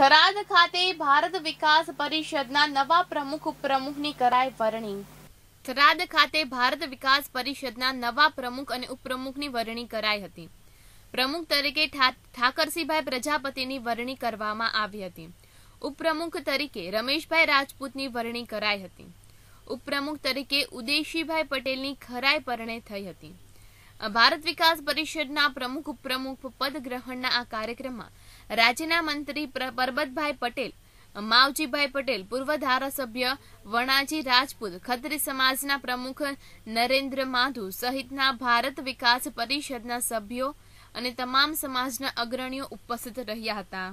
થરાદ ખાતે ભારત વિકાસ પરિષદના નવા પ્રમુખ ઉપપ્રમુખની કરાય વરણી થરાદ ખાતે ભારત વિકાસ પરિષદના નવા પ્રમુખ અને ઉપપ્રમુખની વરણી કરાઈ હતી પ્રમુખ તરીકે ઠાકરસિંહભાઈ પ્રજાપતિની વરણી કરવામાં આવી હતી ઉપપ્રમુખ તરીકે રમેશભાઈ રાજપૂતની વરણી કરાઈ હતી ઉપપ્રમુખ તરીકે ઉદેશીભાઈ પટેલની ખરાઈ પરણે થઈ હતી ભારત વિકાસ પરિષદના પ્રમુખ ઉપપ્રમુખ પદ ગ્રહણના આ કાર્યક્રમમાં રાજ્યના મંત્રી પરબતભાઈ પટેલ માવજીભાઈ પટેલ પૂર્વ ધારાસભ્ય વણાજી રાજપૂત ખત્રી સમાજના પ્રમુખ નરેન્દ્ર માધુ સહિતના ભારત વિકાસ પરિષદના સભ્યો અને તમામ સમાજના અગ્રણીઓ ઉપસ્થિત રહ્યા હતા